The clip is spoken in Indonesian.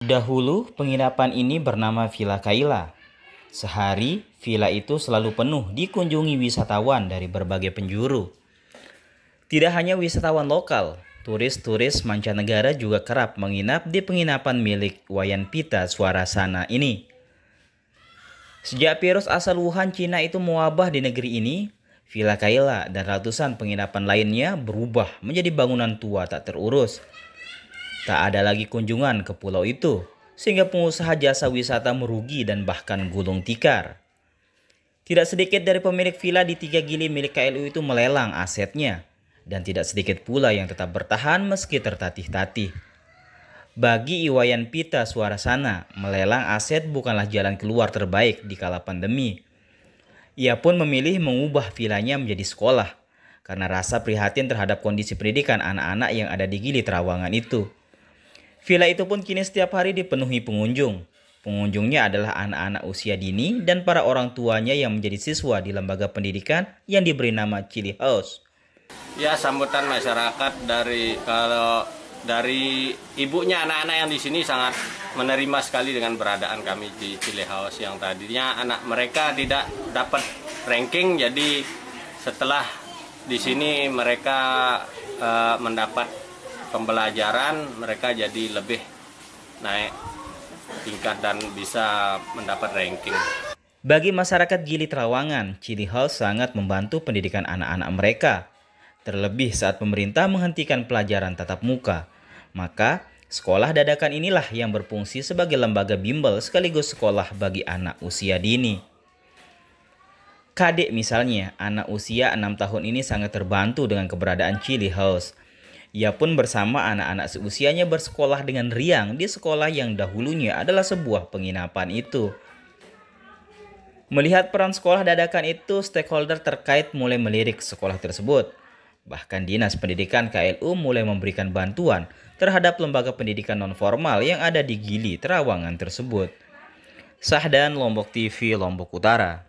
Dahulu penginapan ini bernama Villa Kaila. Sehari, villa itu selalu penuh dikunjungi wisatawan dari berbagai penjuru. Tidak hanya wisatawan lokal, turis-turis mancanegara juga kerap menginap di penginapan milik Wayan Pita Suarasana ini. Sejak virus asal Wuhan, Cina itu mewabah di negeri ini, Villa Kaila dan ratusan penginapan lainnya berubah menjadi bangunan tua tak terurus. Tak ada lagi kunjungan ke pulau itu, sehingga pengusaha jasa wisata merugi dan bahkan gulung tikar. Tidak sedikit dari pemilik villa di Tiga Gili milik KLU itu melelang asetnya, dan tidak sedikit pula yang tetap bertahan meski tertatih-tatih. Bagi Iwayan Pita Suarasana, melelang aset bukanlah jalan keluar terbaik di kala pandemi ia pun memilih mengubah vilanya menjadi sekolah karena rasa prihatin terhadap kondisi pendidikan anak-anak yang ada di Gili Trawangan itu. Villa itu pun kini setiap hari dipenuhi pengunjung. Pengunjungnya adalah anak-anak usia dini dan para orang tuanya yang menjadi siswa di lembaga pendidikan yang diberi nama Chili House. Ya sambutan masyarakat dari kalau dari ibunya anak-anak yang di sini sangat menerima sekali dengan beradaan kami di House yang tadinya anak mereka tidak dapat ranking jadi setelah di sini mereka e, mendapat pembelajaran mereka jadi lebih naik tingkat dan bisa mendapat ranking. Bagi masyarakat Gili Trawangan, Chili House sangat membantu pendidikan anak-anak mereka. Terlebih saat pemerintah menghentikan pelajaran tatap muka, maka Sekolah dadakan inilah yang berfungsi sebagai lembaga bimbel sekaligus sekolah bagi anak usia dini. Kadek misalnya, anak usia 6 tahun ini sangat terbantu dengan keberadaan Chili House. Ia pun bersama anak-anak seusianya bersekolah dengan riang di sekolah yang dahulunya adalah sebuah penginapan itu. Melihat peran sekolah dadakan itu, stakeholder terkait mulai melirik sekolah tersebut. Bahkan Dinas Pendidikan KLU mulai memberikan bantuan terhadap lembaga pendidikan nonformal yang ada di Gili, Terawangan tersebut. Sahdan Lombok TV, Lombok Utara.